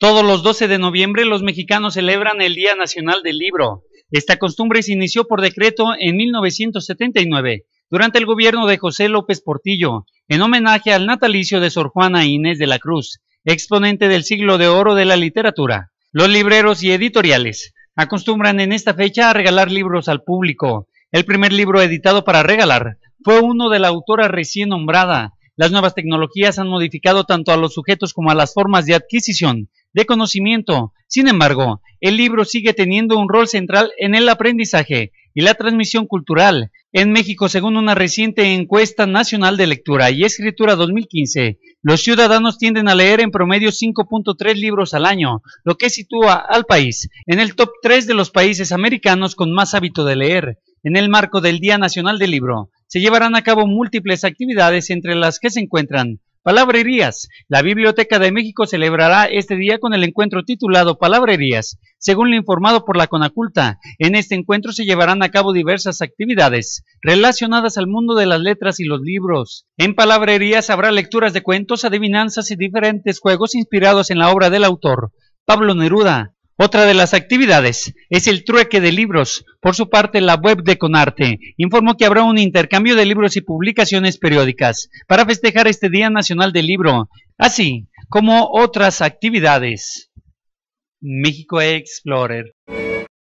Todos los 12 de noviembre los mexicanos celebran el Día Nacional del Libro. Esta costumbre se inició por decreto en 1979, durante el gobierno de José López Portillo, en homenaje al natalicio de Sor Juana Inés de la Cruz, exponente del siglo de oro de la literatura. Los libreros y editoriales acostumbran en esta fecha a regalar libros al público. El primer libro editado para regalar fue uno de la autora recién nombrada. Las nuevas tecnologías han modificado tanto a los sujetos como a las formas de adquisición de conocimiento. Sin embargo, el libro sigue teniendo un rol central en el aprendizaje y la transmisión cultural. En México, según una reciente encuesta nacional de lectura y escritura 2015, los ciudadanos tienden a leer en promedio 5.3 libros al año, lo que sitúa al país en el top 3 de los países americanos con más hábito de leer. En el marco del Día Nacional del Libro, se llevarán a cabo múltiples actividades entre las que se encuentran Palabrerías. La Biblioteca de México celebrará este día con el encuentro titulado Palabrerías. Según lo informado por la Conaculta, en este encuentro se llevarán a cabo diversas actividades relacionadas al mundo de las letras y los libros. En Palabrerías habrá lecturas de cuentos, adivinanzas y diferentes juegos inspirados en la obra del autor. Pablo Neruda, otra de las actividades es el trueque de libros. Por su parte, la web de Conarte informó que habrá un intercambio de libros y publicaciones periódicas para festejar este Día Nacional del Libro, así como otras actividades. México Explorer.